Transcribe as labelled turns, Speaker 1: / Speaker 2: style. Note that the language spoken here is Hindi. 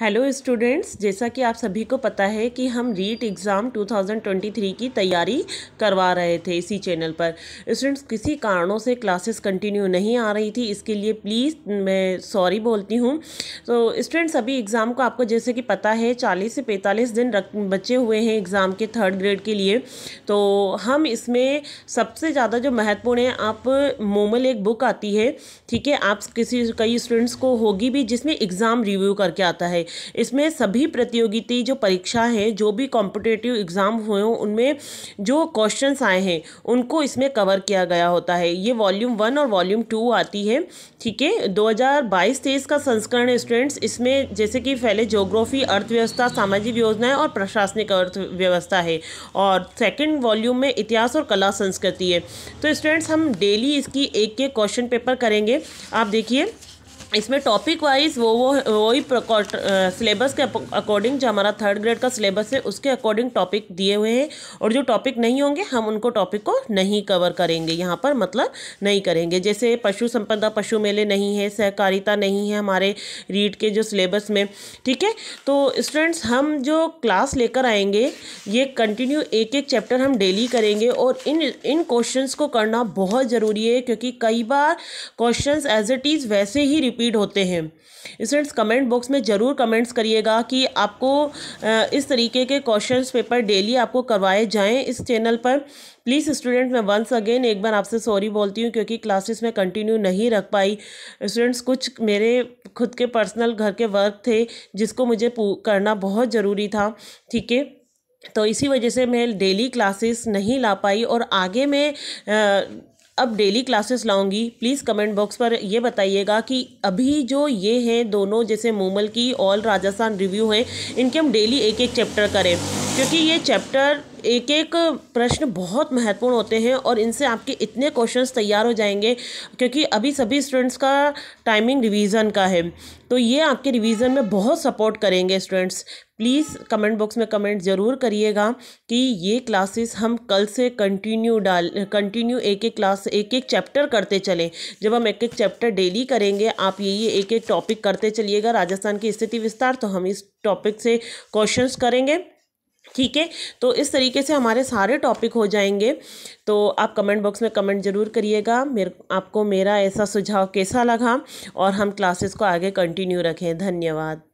Speaker 1: हेलो स्टूडेंट्स जैसा कि आप सभी को पता है कि हम रीट एग्ज़ाम 2023 की तैयारी करवा रहे थे इसी चैनल पर स्टूडेंट्स किसी कारणों से क्लासेस कंटिन्यू नहीं आ रही थी इसके लिए प्लीज़ मैं सॉरी बोलती हूँ तो स्टूडेंट्स अभी एग्ज़ाम को आपको जैसे कि पता है 40 से 45 दिन रख बचे हुए हैं एग्ज़ाम के थर्ड ग्रेड के लिए तो हम इसमें सबसे ज़्यादा जो महत्वपूर्ण है आप मोमल एक बुक आती है ठीक है आप किसी कई स्टूडेंट्स को होगी भी जिसमें एग्ज़ाम रिव्यू करके आता है इसमें सभी प्रतियोगिती जो परीक्षा है जो भी कॉम्पिटेटिव एग्ज़ाम हुए हों उनमें जो क्वेश्चन आए हैं उनको इसमें कवर किया गया होता है ये वॉल्यूम वन और वॉल्यूम टू आती है ठीक है दो हज़ार का संस्करण है स्टूडेंट्स इसमें जैसे कि पहले जोग्राफी अर्थव्यवस्था सामाजिक योजनाएं और प्रशासनिक अर्थव्यवस्था है और सेकेंड वॉल्यूम में इतिहास और कला संस्कृति है तो स्टूडेंट्स हम डेली इसकी एक एक क्वेश्चन पेपर करेंगे आप देखिए इसमें टॉपिक वाइज वो वो वही सिलेबस के अकॉर्डिंग जो हमारा थर्ड ग्रेड का सिलेबस है उसके अकॉर्डिंग टॉपिक दिए हुए हैं और जो टॉपिक नहीं होंगे हम उनको टॉपिक को नहीं कवर करेंगे यहाँ पर मतलब नहीं करेंगे जैसे पशु संपदा पशु मेले नहीं है सहकारिता नहीं है हमारे रीड के जो सिलेबस में ठीक है तो स्टूडेंट्स हम जो क्लास लेकर आएंगे ये कंटिन्यू एक एक चैप्टर हम डेली करेंगे और इन इन क्वेश्चन को करना बहुत ज़रूरी है क्योंकि कई बार क्वेश्चन एज इट इज़ वैसे ही रिपीट होते हैं स्टूडेंट्स कमेंट बॉक्स में ज़रूर कमेंट्स करिएगा कि आपको इस तरीके के क्वेश्चन पेपर डेली आपको करवाए जाएँ इस चैनल पर प्लीज़ स्टूडेंट मैं वंस अगेन एक बार आपसे सॉरी बोलती हूँ क्योंकि क्लासेस में कंटिन्यू नहीं रख पाई स्टूडेंट्स कुछ मेरे खुद के पर्सनल घर के वर्क थे जिसको मुझे करना बहुत ज़रूरी था ठीक है तो इसी वजह से मैं डेली क्लासेस नहीं ला पाई और आगे मैं अब डेली क्लासेस लाऊंगी प्लीज़ कमेंट बॉक्स पर यह बताइएगा कि अभी जो ये हैं दोनों जैसे मोमल की ऑल राजस्थान रिव्यू हैं इनके हम डेली एक एक चैप्टर करें क्योंकि ये चैप्टर एक एक प्रश्न बहुत महत्वपूर्ण होते हैं और इनसे आपके इतने क्वेश्चंस तैयार हो जाएंगे क्योंकि अभी सभी स्टूडेंट्स का टाइमिंग रिवीजन का है तो ये आपके रिवीजन में बहुत सपोर्ट करेंगे स्टूडेंट्स प्लीज़ कमेंट बॉक्स में कमेंट ज़रूर करिएगा कि ये क्लासेस हम कल से कंटिन्यू डाल कंटिन्यू एक एक क्लास एक एक चैप्टर करते चलें जब हम एक एक चैप्टर डेली करेंगे आप ये ये एक एक टॉपिक करते चलिएगा राजस्थान की स्थिति विस्तार तो हम इस टॉपिक से क्वेश्चंस करेंगे ठीक है तो इस तरीके से हमारे सारे टॉपिक हो जाएंगे तो आप कमेंट बॉक्स में कमेंट ज़रूर करिएगा मेरे आपको मेरा ऐसा सुझाव कैसा लगा और हम क्लासेस को आगे कंटिन्यू रखें धन्यवाद